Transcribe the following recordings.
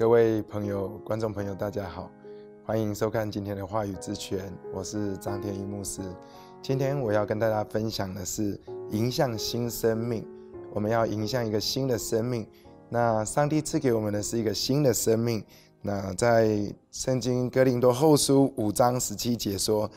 各位朋友、观众朋友，大家好，欢迎收看今天的话语之泉。我是张天一牧师。今天我要跟大家分享的是，迎向新生命。我们要迎向一个新的生命。那上帝赐给我们的是一个新的生命。那在圣经《哥林多后书》五章十七节说：“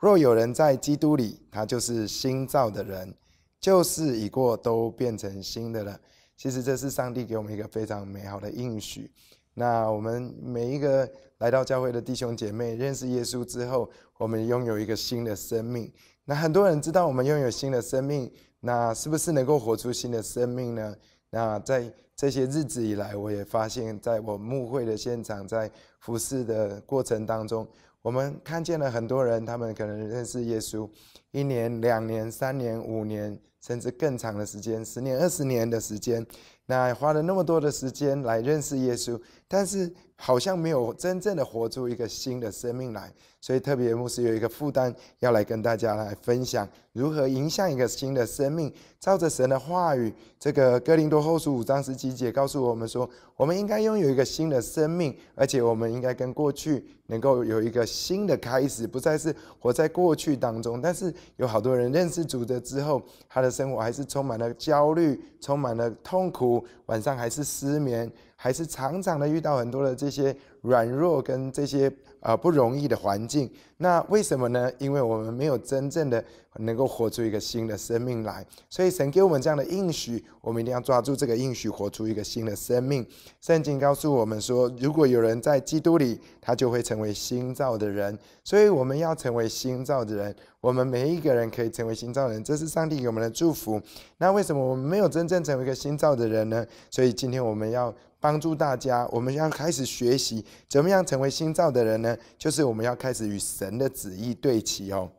若有人在基督里，他就是新造的人，旧事已过，都变成新的了。”其实这是上帝给我们一个非常美好的应许。那我们每一个来到教会的弟兄姐妹认识耶稣之后，我们拥有一个新的生命。那很多人知道我们拥有新的生命，那是不是能够活出新的生命呢？那在这些日子以来，我也发现，在我慕会的现场，在服侍的过程当中，我们看见了很多人，他们可能认识耶稣一年、两年、三年、五年，甚至更长的时间，十年、二十年的时间。那花了那么多的时间来认识耶稣，但是好像没有真正的活出一个新的生命来。所以特别牧师有一个负担，要来跟大家来分享如何影响一个新的生命。照着神的话语，这个哥林多后书五章十七节告诉我们说，我们应该拥有一个新的生命，而且我们应该跟过去能够有一个新的开始，不再是活在过去当中。但是有好多人认识主的之后，他的生活还是充满了焦虑，充满了痛苦。晚上还是失眠，还是常常的遇到很多的这些。软弱跟这些呃不容易的环境，那为什么呢？因为我们没有真正的能够活出一个新的生命来，所以神给我们这样的应许，我们一定要抓住这个应许，活出一个新的生命。圣经告诉我们说，如果有人在基督里，他就会成为新造的人。所以我们要成为新造的人，我们每一个人可以成为新造人，这是上帝给我们的祝福。那为什么我们没有真正成为一个新造的人呢？所以今天我们要。帮助大家，我们要开始学习怎么样成为新造的人呢？就是我们要开始与神的旨意对齐哦。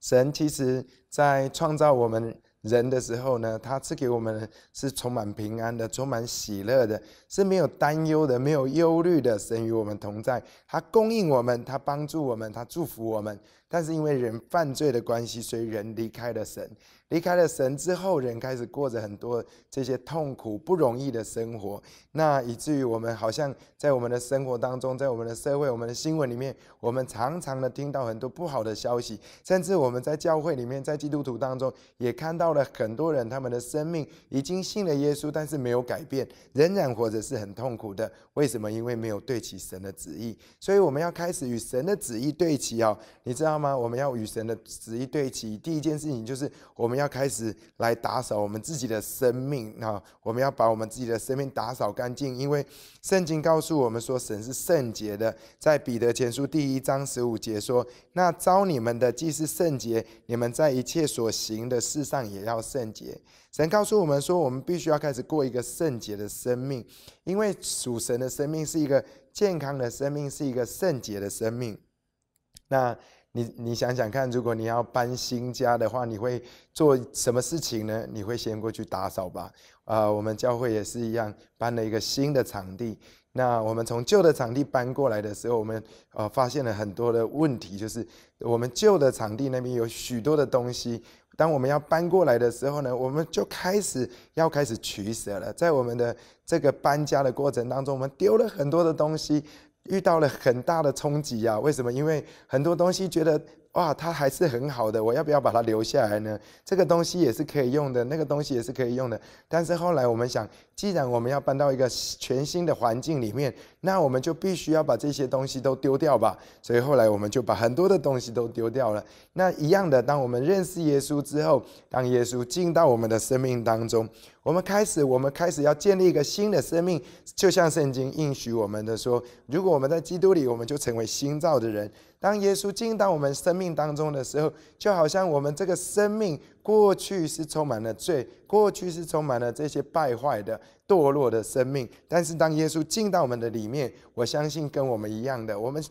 神其实，在创造我们人的时候呢，他赐给我们是充满平安的，充满喜乐的，是没有担忧的，没有忧虑的。神与我们同在，他供应我们，他帮助我们，他祝福我们。但是因为人犯罪的关系，所以人离开了神。离开了神之后，人开始过着很多这些痛苦、不容易的生活。那以至于我们好像在我们的生活当中，在我们的社会、我们的新闻里面，我们常常的听到很多不好的消息。甚至我们在教会里面，在基督徒当中，也看到了很多人，他们的生命已经信了耶稣，但是没有改变，仍然活着是很痛苦的。为什么？因为没有对齐神的旨意。所以我们要开始与神的旨意对齐哦，你知道吗？我们要与神的旨意对齐。第一件事情就是我们。我们要开始来打扫我们自己的生命啊！我们要把我们自己的生命打扫干净，因为圣经告诉我们说，神是圣洁的。在彼得前书第一章十五节说：“那招你们的既是圣洁，你们在一切所行的事上也要圣洁。”神告诉我们说，我们必须要开始过一个圣洁的生命，因为属神的生命是一个健康的生命，是一个圣洁的生命。那。你你想想看，如果你要搬新家的话，你会做什么事情呢？你会先过去打扫吧。啊，我们教会也是一样，搬了一个新的场地。那我们从旧的场地搬过来的时候，我们呃发现了很多的问题，就是我们旧的场地那边有许多的东西。当我们要搬过来的时候呢，我们就开始要开始取舍了。在我们的这个搬家的过程当中，我们丢了很多的东西。遇到了很大的冲击啊！为什么？因为很多东西觉得。哇，它还是很好的，我要不要把它留下来呢？这个东西也是可以用的，那个东西也是可以用的。但是后来我们想，既然我们要搬到一个全新的环境里面，那我们就必须要把这些东西都丢掉吧。所以后来我们就把很多的东西都丢掉了。那一样的，当我们认识耶稣之后，当耶稣进到我们的生命当中，我们开始，我们开始要建立一个新的生命，就像圣经应许我们的说，如果我们在基督里，我们就成为新造的人。当耶稣进到我们生命当中的时候，就好像我们这个生命过去是充满了罪，过去是充满了这些败坏的、堕落的生命。但是当耶稣进到我们的里面，我相信跟我们一样的我们。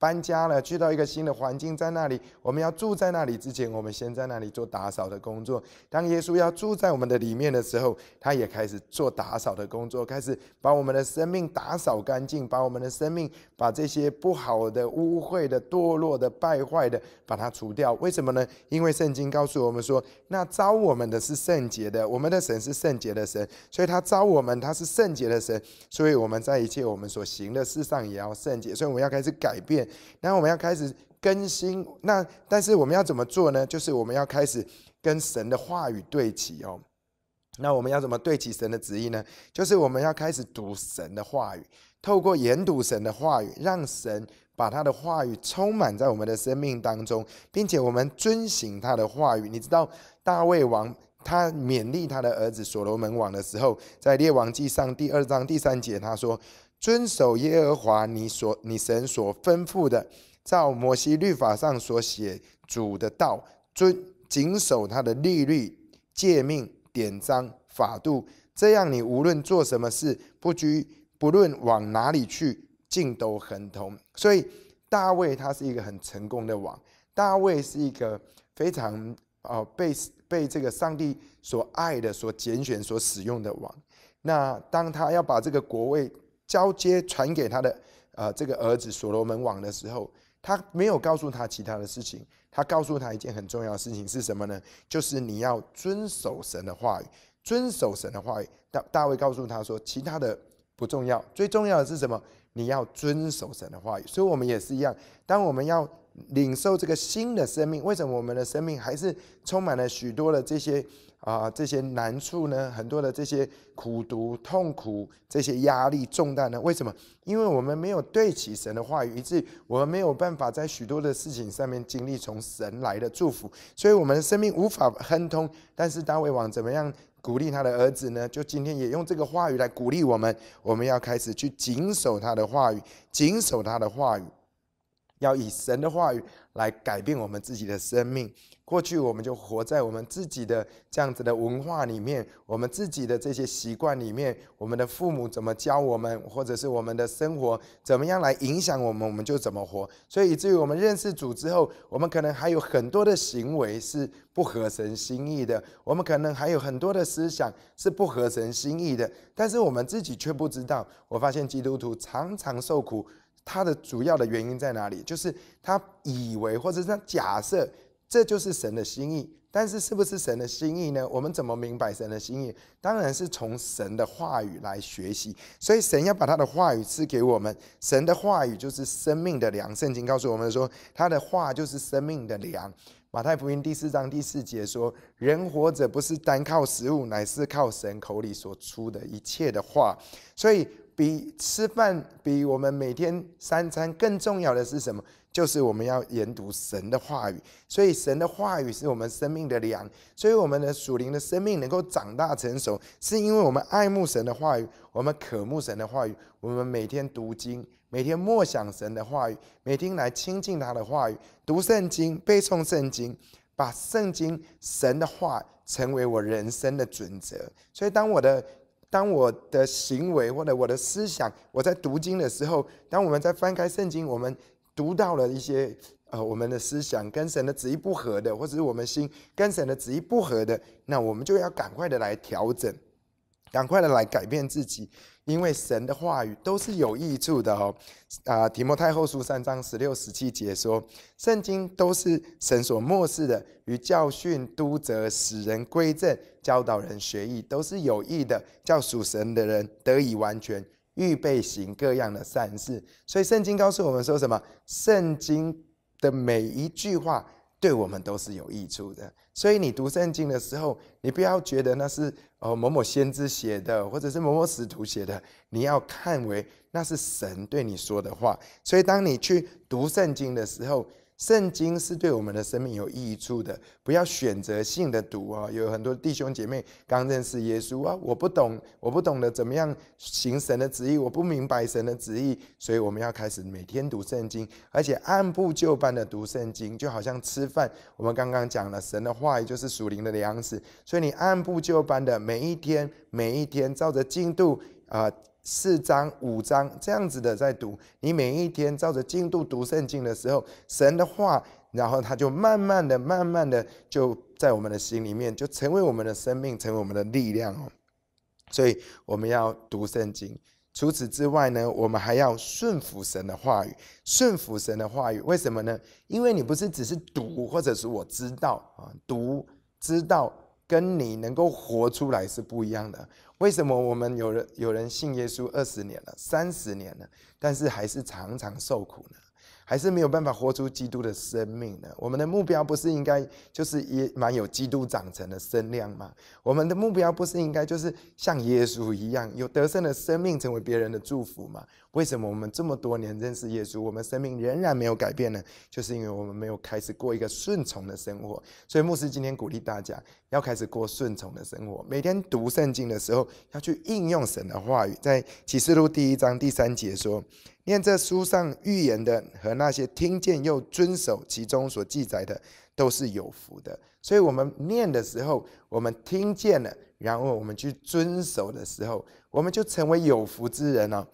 搬家了，去到一个新的环境，在那里，我们要住在那里之前，我们先在那里做打扫的工作。当耶稣要住在我们的里面的时候，他也开始做打扫的工作，开始把我们的生命打扫干净，把我们的生命把这些不好的、污秽的、堕落的、败坏的，把它除掉。为什么呢？因为圣经告诉我们说，那招我们的是圣洁的，我们的神是圣洁的神，所以他招我们，他是圣洁的神，所以我们在一切我们所行的事上也要圣洁，所以我们要开始改变。那我们要开始更新，那但是我们要怎么做呢？就是我们要开始跟神的话语对齐哦。那我们要怎么对齐神的旨意呢？就是我们要开始读神的话语，透过研读神的话语，让神把他的话语充满在我们的生命当中，并且我们遵行他的话语。你知道大卫王他勉励他的儿子所罗门王的时候，在列王记上第二章第三节，他说。遵守耶和华你所、你神所吩咐的，照摩西律法上所写主的道，遵谨守他的律例、诫命、典章、法度，这样你无论做什么事，不拘不论往哪里去，尽都很通。所以大卫他是一个很成功的王，大卫是一个非常呃被被这个上帝所爱的、所拣选、所使用的王。那当他要把这个国位，交接传给他的，呃，这个儿子所罗门王的时候，他没有告诉他其他的事情，他告诉他一件很重要的事情是什么呢？就是你要遵守神的话语，遵守神的话语。大大卫告诉他说，其他的不重要，最重要的是什么？你要遵守神的话语。所以我们也是一样，当我们要领受这个新的生命，为什么我们的生命还是充满了许多的这些？啊，这些难处呢，很多的这些苦读、痛苦、这些压力、重担呢，为什么？因为我们没有对齐神的话语，以至于我们没有办法在许多的事情上面经历从神来的祝福，所以我们的生命无法亨通。但是大卫王怎么样鼓励他的儿子呢？就今天也用这个话语来鼓励我们，我们要开始去谨守他的话语，谨守他的话语。要以神的话语来改变我们自己的生命。过去我们就活在我们自己的这样子的文化里面，我们自己的这些习惯里面，我们的父母怎么教我们，或者是我们的生活怎么样来影响我们，我们就怎么活。所以以至于我们认识主之后，我们可能还有很多的行为是不合神心意的，我们可能还有很多的思想是不合神心意的，但是我们自己却不知道。我发现基督徒常常受苦。它的主要的原因在哪里？就是他以为，或者是假设，这就是神的心意。但是，是不是神的心意呢？我们怎么明白神的心意？当然是从神的话语来学习。所以，神要把他的话语赐给我们。神的话语就是生命的粮。圣经告诉我们说，他的话就是生命的粮。马太福音第四章第四节说：“人活着不是单靠食物，乃是靠神口里所出的一切的话。”所以。比吃饭比我们每天三餐更重要的是什么？就是我们要研读神的话语。所以神的话语是我们生命的粮。所以我们的属灵的生命能够长大成熟，是因为我们爱慕神的话语，我们渴慕神的话语。我们每天读经，每天默想神的话语，每天来亲近他的话语，读圣经、背诵圣经，把圣经神的话成为我人生的准则。所以当我的。当我的行为或者我的思想，我在读经的时候，当我们在翻开圣经，我们读到了一些呃，我们的思想跟神的旨意不合的，或者是我们心跟神的旨意不合的，那我们就要赶快的来调整。赶快的来改变自己，因为神的话语都是有益处的哦。啊，提摩太后书三章十六、十七节说，圣经都是神所漠视的，与教训、督责、使人归正、教导人学义，都是有益的，叫属神的人得以完全，预备行各样的善事。所以圣经告诉我们说什么？圣经的每一句话。对我们都是有益处的，所以你读圣经的时候，你不要觉得那是哦某某先知写的，或者是某某使徒写的，你要看为那是神对你说的话。所以当你去读圣经的时候。圣经是对我们的生命有益处的，不要选择性的读啊！有很多弟兄姐妹刚认识耶稣啊，我不懂，我不懂得怎么样行神的旨意，我不明白神的旨意，所以我们要开始每天读圣经，而且按部就班的读圣经，就好像吃饭。我们刚刚讲了，神的话语就是属灵的粮食，所以你按部就班的每一天，每一天照着进度，呃。四章五章这样子的在读，你每一天照着进度读圣经的时候，神的话，然后他就慢慢的、慢慢的就在我们的心里面，就成为我们的生命，成为我们的力量哦。所以我们要读圣经。除此之外呢，我们还要顺服神的话语，顺服神的话语。为什么呢？因为你不是只是读，或者是我知道啊，读知道。跟你能够活出来是不一样的。为什么我们有人有人信耶稣二十年了、三十年了，但是还是常常受苦呢？还是没有办法活出基督的生命呢？我们的目标不是应该就是也蛮有基督长成的身量吗？我们的目标不是应该就是像耶稣一样，有得胜的生命，成为别人的祝福吗？为什么我们这么多年认识耶稣，我们生命仍然没有改变呢？就是因为我们没有开始过一个顺从的生活。所以牧师今天鼓励大家要开始过顺从的生活，每天读圣经的时候要去应用神的话语。在启示录第一章第三节说。念这书上预言的和那些听见又遵守其中所记载的，都是有福的。所以，我们念的时候，我们听见了，然后我们去遵守的时候，我们就成为有福之人了。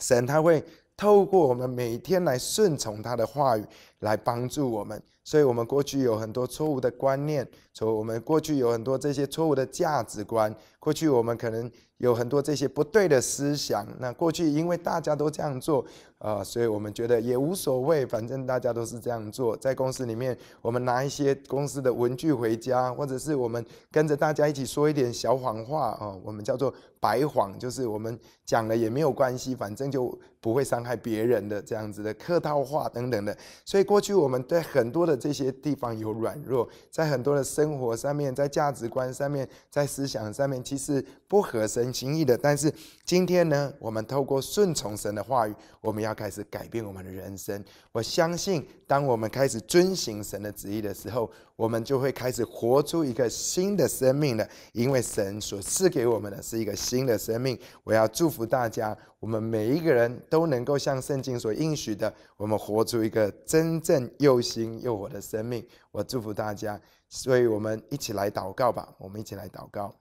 神他会透过我们每天来顺从他的话语，来帮助我们。所以我们过去有很多错误的观念，从我们过去有很多这些错误的价值观，过去我们可能有很多这些不对的思想。那过去因为大家都这样做，啊，所以我们觉得也无所谓，反正大家都是这样做。在公司里面，我们拿一些公司的文具回家，或者是我们跟着大家一起说一点小谎话啊，我们叫做白谎，就是我们讲了也没有关系，反正就不会伤害别人的这样子的客套话等等的。所以过去我们对很多的。这些地方有软弱，在很多的生活上面，在价值观上面，在思想上面，其实不合神心意的。但是今天呢，我们透过顺从神的话语，我们要开始改变我们的人生。我相信，当我们开始遵行神的旨意的时候，我们就会开始活出一个新的生命了。因为神所赐给我们的是一个新的生命。我要祝福大家。我们每一个人都能够像圣经所应许的，我们活出一个真正又新又活的生命。我祝福大家，所以我们一起来祷告吧。我们一起来祷告，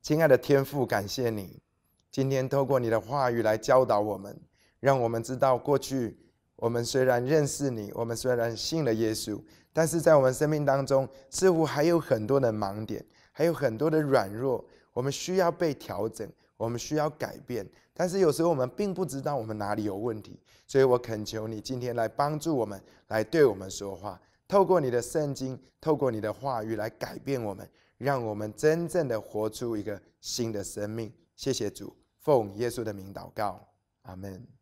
亲爱的天父，感谢你今天透过你的话语来教导我们，让我们知道过去我们虽然认识你，我们虽然信了耶稣，但是在我们生命当中似乎还有很多的盲点，还有很多的软弱，我们需要被调整。我们需要改变，但是有时候我们并不知道我们哪里有问题，所以我恳求你今天来帮助我们，来对我们说话，透过你的圣经，透过你的话语来改变我们，让我们真正的活出一个新的生命。谢谢主，奉耶稣的名祷告，阿门。